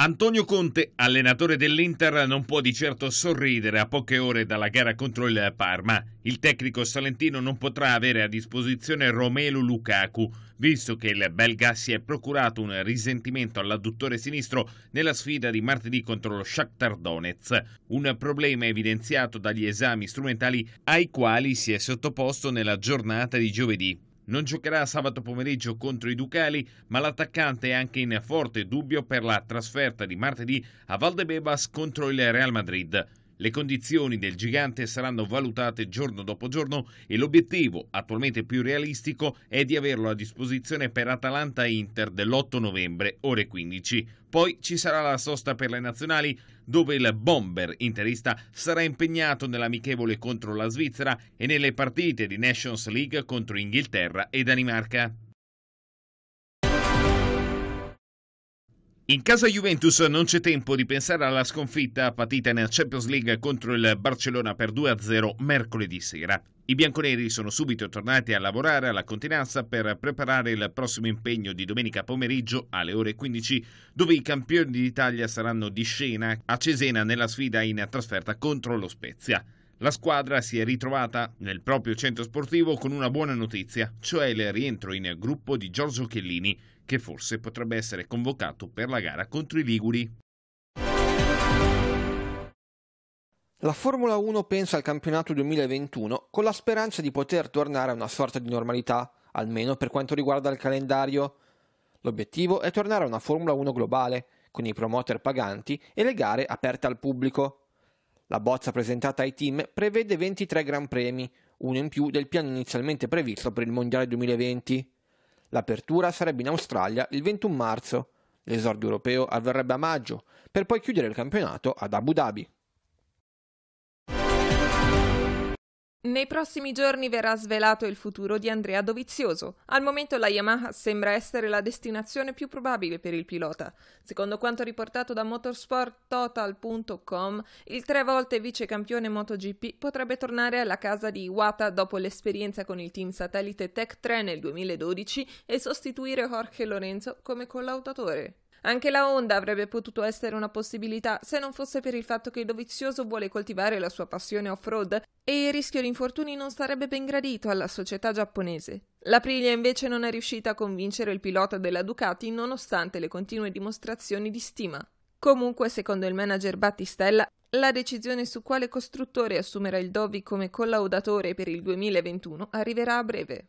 Antonio Conte, allenatore dell'Inter, non può di certo sorridere a poche ore dalla gara contro il Parma. Il tecnico salentino non potrà avere a disposizione Romelu Lukaku, visto che il belga si è procurato un risentimento all'adduttore sinistro nella sfida di martedì contro lo Shakhtar Donetsk, un problema evidenziato dagli esami strumentali ai quali si è sottoposto nella giornata di giovedì. Non giocherà sabato pomeriggio contro i Ducali, ma l'attaccante è anche in forte dubbio per la trasferta di martedì a Valdebebas contro il Real Madrid. Le condizioni del gigante saranno valutate giorno dopo giorno e l'obiettivo, attualmente più realistico, è di averlo a disposizione per Atalanta Inter dell'8 novembre, ore 15. Poi ci sarà la sosta per le nazionali, dove il bomber interista sarà impegnato nell'amichevole contro la Svizzera e nelle partite di Nations League contro Inghilterra e Danimarca. In casa Juventus non c'è tempo di pensare alla sconfitta patita nella Champions League contro il Barcellona per 2-0 mercoledì sera. I bianconeri sono subito tornati a lavorare alla continenza per preparare il prossimo impegno di domenica pomeriggio alle ore 15, dove i campioni d'Italia saranno di scena a Cesena nella sfida in trasferta contro lo Spezia. La squadra si è ritrovata nel proprio centro sportivo con una buona notizia, cioè il rientro in gruppo di Giorgio Chellini, che forse potrebbe essere convocato per la gara contro i Liguri. La Formula 1 pensa al campionato 2021 con la speranza di poter tornare a una sorta di normalità, almeno per quanto riguarda il calendario. L'obiettivo è tornare a una Formula 1 globale, con i promoter paganti e le gare aperte al pubblico. La bozza presentata ai team prevede 23 Gran Premi, uno in più del piano inizialmente previsto per il Mondiale 2020. L'apertura sarebbe in Australia il 21 marzo, l'esordio europeo avverrebbe a maggio, per poi chiudere il campionato ad Abu Dhabi. Nei prossimi giorni verrà svelato il futuro di Andrea Dovizioso. Al momento la Yamaha sembra essere la destinazione più probabile per il pilota. Secondo quanto riportato da motorsporttotal.com, il tre volte vice campione MotoGP potrebbe tornare alla casa di Iwata dopo l'esperienza con il team satellite Tech 3 nel 2012 e sostituire Jorge Lorenzo come collaudatore. Anche la Honda avrebbe potuto essere una possibilità se non fosse per il fatto che Dovizioso vuole coltivare la sua passione off-road e il rischio di infortuni non sarebbe ben gradito alla società giapponese. L'Aprilia invece non è riuscita a convincere il pilota della Ducati nonostante le continue dimostrazioni di stima. Comunque, secondo il manager Battistella, la decisione su quale costruttore assumerà il Dovi come collaudatore per il 2021 arriverà a breve.